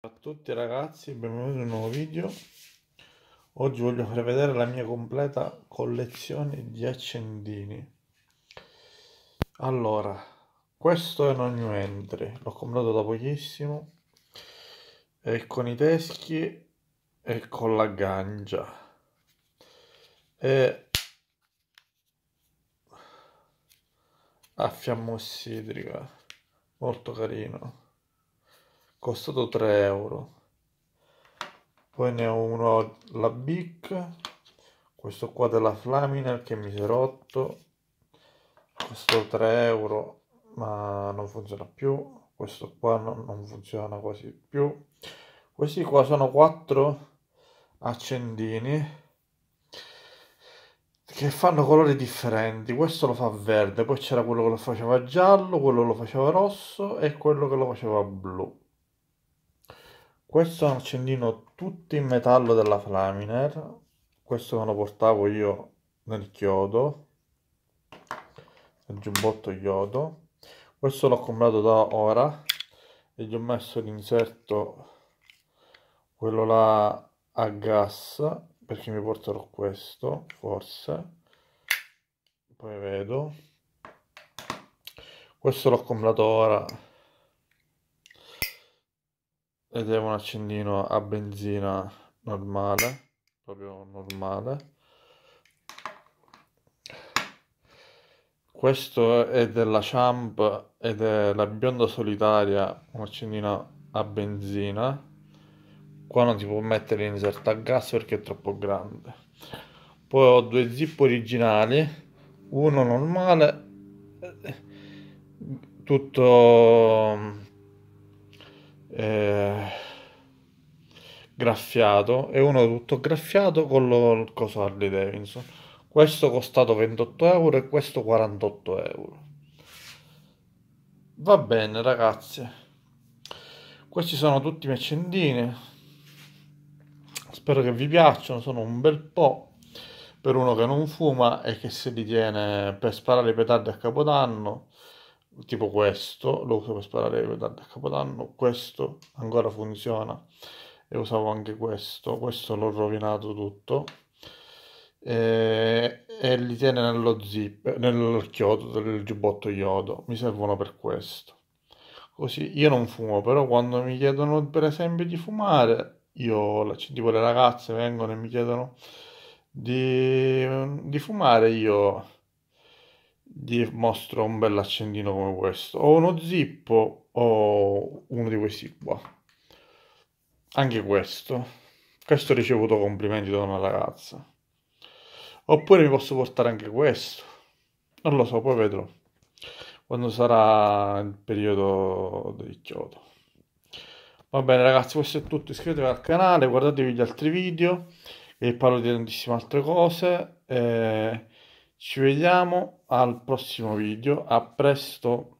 Ciao a tutti ragazzi, benvenuti in un nuovo video. Oggi voglio far vedere la mia completa collezione di accendini. Allora, questo è un new entry, l'ho comprato da pochissimo. E con i teschi e con la gancia. E a fiamma ossidrica, molto carino costato 3 euro poi ne ho uno la Bic questo qua della flaminer che mi si è rotto costato 3 euro ma non funziona più questo qua non, non funziona quasi più questi qua sono 4 accendini che fanno colori differenti. Questo lo fa verde, poi c'era quello che lo faceva giallo, quello lo faceva rosso e quello che lo faceva blu. Questo è un accendino tutto in metallo della Flaminer, questo me lo portavo io nel chiodo, nel giubbotto chiodo. Questo l'ho comprato da ora e gli ho messo l'inserto, quello là a gas, perché mi porterò questo, forse. Poi vedo. Questo l'ho comprato ora ed è un accendino a benzina normale proprio normale questo è della Champ ed è la bionda solitaria un accendino a benzina qua non si può mettere l'inserto a gas perché è troppo grande poi ho due zip originali uno normale eh, tutto eh, graffiato e uno tutto graffiato con lo, il coso Harley Davidson. Questo costato 28 euro e questo 48 euro. Va bene ragazzi, questi sono tutti i miei accendini. Spero che vi piacciono, sono un bel po' per uno che non fuma e che si ritiene per sparare i petardi a Capodanno tipo questo, lo uso per sparare per darle a capodanno, questo ancora funziona e usavo anche questo, questo l'ho rovinato tutto e, e li tiene nello zip, nel chiodo del giubbotto iodo, mi servono per questo. Così io non fumo, però quando mi chiedono per esempio di fumare, io, tipo le ragazze vengono e mi chiedono di, di fumare, io mostro un accendino come questo o uno zippo o uno di questi qua anche questo questo ho ricevuto complimenti da una ragazza oppure mi posso portare anche questo non lo so poi vedrò quando sarà il periodo di chiodo va bene ragazzi questo è tutto iscrivetevi al canale guardatevi gli altri video e parlo di tantissime altre cose eh... Ci vediamo al prossimo video, a presto!